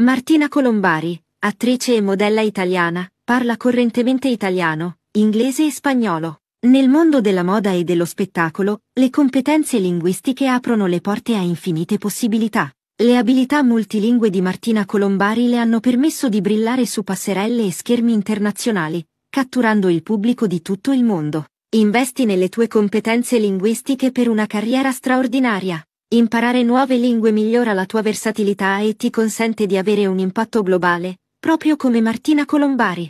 Martina Colombari, attrice e modella italiana, parla correntemente italiano, inglese e spagnolo. Nel mondo della moda e dello spettacolo, le competenze linguistiche aprono le porte a infinite possibilità. Le abilità multilingue di Martina Colombari le hanno permesso di brillare su passerelle e schermi internazionali, catturando il pubblico di tutto il mondo. Investi nelle tue competenze linguistiche per una carriera straordinaria. Imparare nuove lingue migliora la tua versatilità e ti consente di avere un impatto globale, proprio come Martina Colombari.